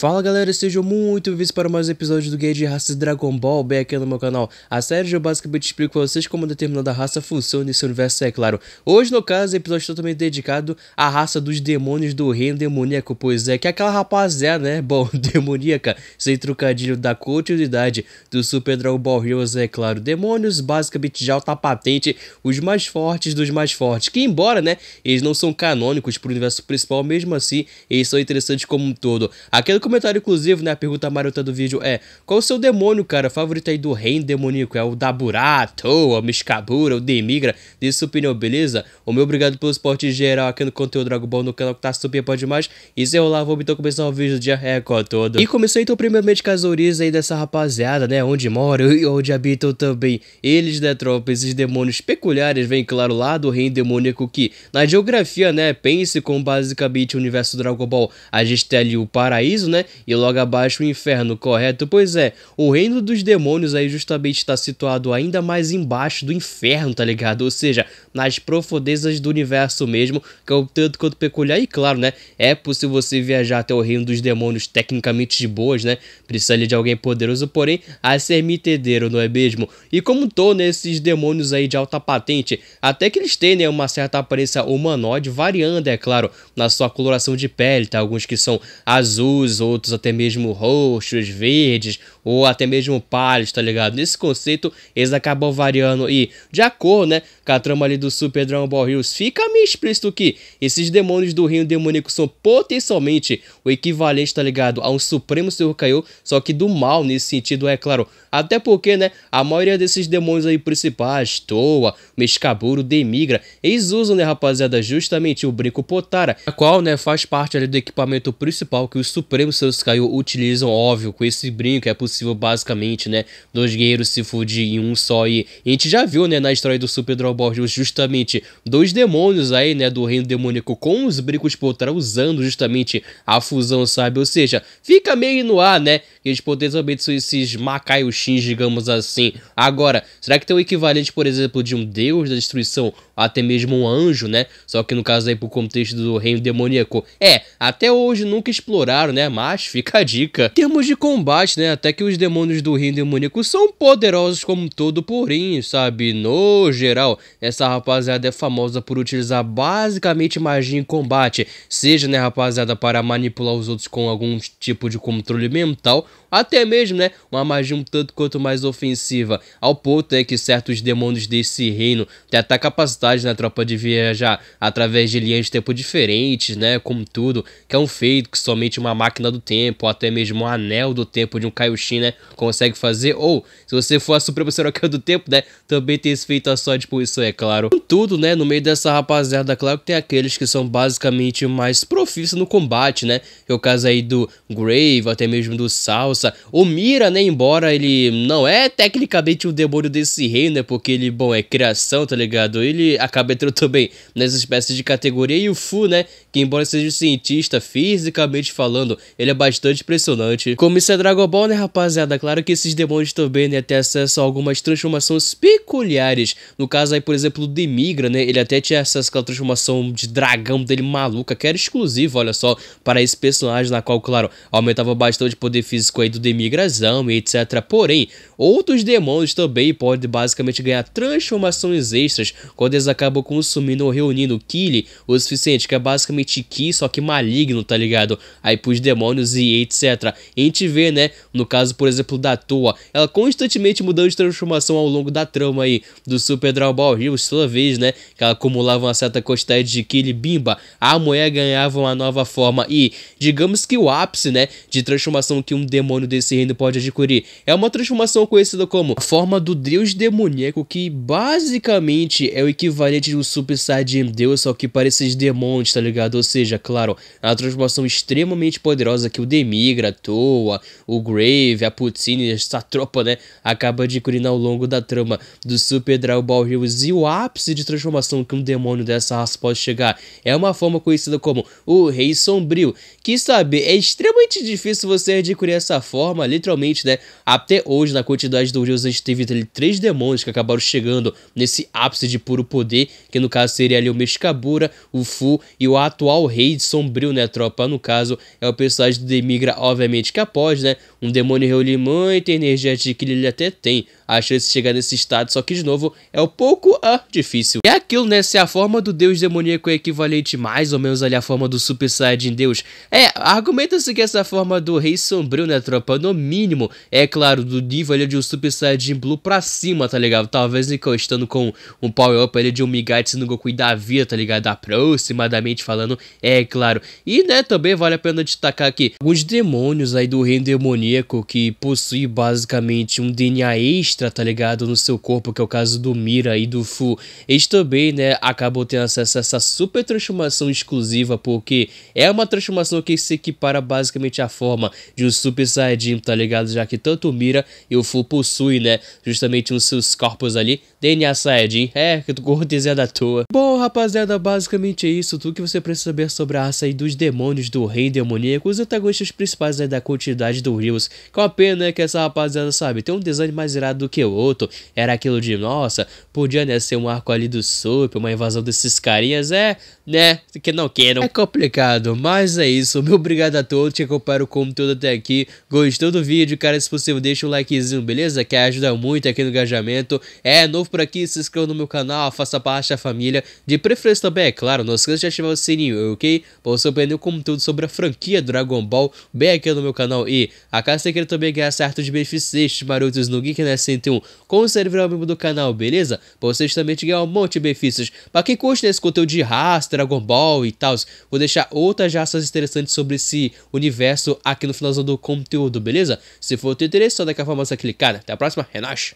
Fala galera, sejam muito bem-vindos para mais um episódio do Guia de Raças Dragon Ball bem aqui no meu canal. A série eu basicamente explico pra vocês como determinada raça funciona nesse universo, é claro. Hoje, no caso, o é episódio episódio totalmente dedicado à raça dos demônios do reino demoníaco, pois é, que é aquela rapaziada, né, bom, demoníaca, sem trocadilho da continuidade do Super Dragon Ball Heroes, é claro. Demônios, basicamente, já alta tá patente, os mais fortes dos mais fortes, que embora, né, eles não são canônicos pro universo principal, mesmo assim, eles são interessantes como um todo. Aquilo que comentário inclusive, né? A pergunta marota do vídeo é: qual o seu demônio, cara, favorito aí do reino demoníaco? É o Daburá, a Toa, é o Mishkabura, é o Demigra? Diz sua opinião, beleza? O meu obrigado pelo suporte geral aqui no conteúdo Dragon Ball no canal que tá super pode demais. E se eu lá, vou então começar o vídeo do dia recorde todo. E começou então primeiramente com as origens aí dessa rapaziada, né? Onde moram e onde habitam também eles, né, tropa? Esses demônios peculiares, vem claro lá do reino demoníaco que na geografia, né? Pense com basicamente o universo Dragon Ball. A gente tem ali o paraíso, né? né? E logo abaixo o inferno, correto? Pois é, o reino dos demônios aí justamente está situado ainda mais embaixo do inferno, tá ligado? Ou seja, nas profundezas do universo mesmo, que é o tanto quanto peculiar. E claro, né? É possível você viajar até o reino dos demônios tecnicamente de boas, né? Precisa ali de alguém poderoso, porém, a ser mitedeiro, não é mesmo? E como tô nesses demônios aí de alta patente, até que eles têm, né, uma certa aparência humanoide, variando, é claro, na sua coloração de pele, tá? Alguns que são azuis ou outros até mesmo roxos, verdes ou até mesmo pálidos, tá ligado? Nesse conceito, eles acabam variando e de acordo, né? com a trama ali do Super Dragon Ball Heroes, fica meio explícito que esses demônios do reino demoníaco são potencialmente o equivalente, tá ligado, a um Supremo Senhor Kaiô, só que do mal nesse sentido, é claro. Até porque, né, a maioria desses demônios aí principais, Toa, Mescaburo, Demigra, eles usam, né, rapaziada, justamente o brinco Potara, a qual, né, faz parte ali do equipamento principal que os Supremos Senhores Kaiô utilizam, óbvio, com esse brinco é possível basicamente, né, dois guerreiros se fundir em um só e a gente já viu, né, na história do Super Dragon justamente dois demônios aí, né, do reino demoníaco com os bricos estar usando justamente a fusão, sabe? Ou seja, fica meio no ar, né? Eles potencialmente são esses Makaiushins, digamos assim. Agora, será que tem o equivalente, por exemplo, de um deus da destruição, até mesmo um anjo, né? Só que no caso aí, pro contexto do reino demoníaco, é, até hoje nunca exploraram, né? Mas fica a dica. Em termos de combate, né? Até que os demônios do reino demoníaco são poderosos como todo, porém, sabe? No geral, essa rapaziada é famosa por utilizar basicamente magia em combate, seja, né, rapaziada, para manipular os outros com algum tipo de controle mental, até mesmo, né, uma magia um tanto quanto mais ofensiva, ao ponto, é que certos demônios desse reino têm até capacidade na né, tropa de viajar através de linhas de tempo diferentes, né, como tudo, que é um feito que somente uma máquina do tempo, ou até mesmo um anel do tempo de um Kaioshin, né, consegue fazer, ou se você for a supremacia do tempo, né, também tem esse feito a só, disposição isso é claro. Tudo, né, no meio dessa rapaziada, claro que tem aqueles que são basicamente mais profissos no combate, né? Que é o caso aí do Grave, até mesmo do Salsa. O Mira, né, embora ele não é tecnicamente o demônio desse reino, né? Porque ele, bom, é criação, tá ligado? Ele acaba entrando também nessa espécie de categoria. E o Fu, né, que embora seja um cientista fisicamente falando, ele é bastante impressionante. Como isso é Dragon Ball, né, rapaziada? Claro que esses demônios também, né, têm acesso a algumas transformações peculiares. No caso aí, por exemplo, do Demigra, né? Ele até tinha essa aquela transformação de dragão dele maluca, que era exclusiva, olha só, para esse personagem, na qual, claro, aumentava bastante o poder físico aí do Demigrazão e etc. Porém, outros demônios também podem basicamente ganhar transformações extras quando eles acabam consumindo ou reunindo o Kili o suficiente, que é basicamente Ki, só que maligno, tá ligado? Aí pros demônios e etc. E a gente vê, né? No caso, por exemplo, da Toa, ela constantemente mudando de transformação ao longo da trama aí do Super Dragon Ball Fall Heroes sua vez, né, que ela acumulava uma certa quantidade de Kili Bimba, a mulher ganhava uma nova forma e, digamos que o ápice, né, de transformação que um demônio desse reino pode adquirir é uma transformação conhecida como a forma do deus demoníaco, que basicamente é o equivalente de um Super Saiyajin Deus, só que para esses demônios, tá ligado? Ou seja, claro, é a transformação extremamente poderosa que o Demigra, Toa, o Grave, a Puccini, essa tropa, né, acaba adquirindo ao longo da trama do Super Dragon Ball Heroes e o ápice de transformação que um demônio dessa raça pode chegar é uma forma conhecida como o Rei Sombrio, que sabe, é extremamente difícil você adquirir essa forma, literalmente, né? Até hoje, na quantidade do Reels, a gente teve ali, três demônios que acabaram chegando nesse ápice de puro poder, que no caso seria ali o Meshkabura, o Fu e o atual Rei Sombrio, né, tropa? No caso, é o personagem do Demigra, obviamente, que após, né? Um demônio e muita energia de que ele até tem, a chance de chegar nesse estado, só que de novo é um pouco ah, difícil. É aquilo, né? Se a forma do deus demoníaco é equivalente mais ou menos ali à forma do Super Saiyajin Deus, é, argumenta-se que essa forma do Rei Sombrio, né, tropa? No mínimo, é claro, do nível ali de um Super Saiyajin Blue pra cima, tá ligado? Talvez encostando com um power-up ali de um Migatsu no Goku e Davi, tá ligado? Aproximadamente falando, é claro. E, né, também vale a pena destacar aqui alguns demônios aí do reino demoníaco que possui basicamente um DNA extra extra, tá ligado? No seu corpo, que é o caso do Mira e do Fu. Eles também, né, acabam tendo acesso a essa super transformação exclusiva, porque é uma transformação que se equipara basicamente à forma de um Super Saiyajin, tá ligado? Já que tanto o Mira e o Fu possuem, né, justamente os seus corpos ali, DNA Saiyajin. É, que tu cortesia da toa. Bom, rapaziada, basicamente é isso. Tudo que você precisa saber sobre a raça aí dos demônios do Rei Demoníaco, os antagonistas principais aí da quantidade do Rios. Com a pena, né, que essa rapaziada sabe, tem um design mais irado do que o outro. Era aquilo de, nossa, podia né, ser um arco ali do Super, uma invasão desses carinhas. É, né? Que não queiram. É complicado, mas é isso. Meu obrigado a todos que acompanharam o conteúdo até aqui. Gostou do vídeo, cara? Se possível, deixa um likezinho, beleza? Que ajuda muito aqui no engajamento. É novo por aqui, se inscreva no meu canal, faça parte da família. De preferência também, é claro, não esqueça de ativar o sininho, ok? Pra você aprender conteúdo sobre a franquia Dragon Ball bem aqui no meu canal. E a casa secreta também ganha certo de benefícios marotos no Geek Nessa 101, como se virar membro do canal, beleza? Pra vocês também te ganhar um monte de benefícios. Pra quem curte né, esse conteúdo de raça, Dragon Ball e tal, vou deixar outras raças interessantes sobre esse universo aqui no finalzão do conteúdo, beleza? Se for o teu interesse, só dá aquela forma você clicar. Até a próxima, é nóis!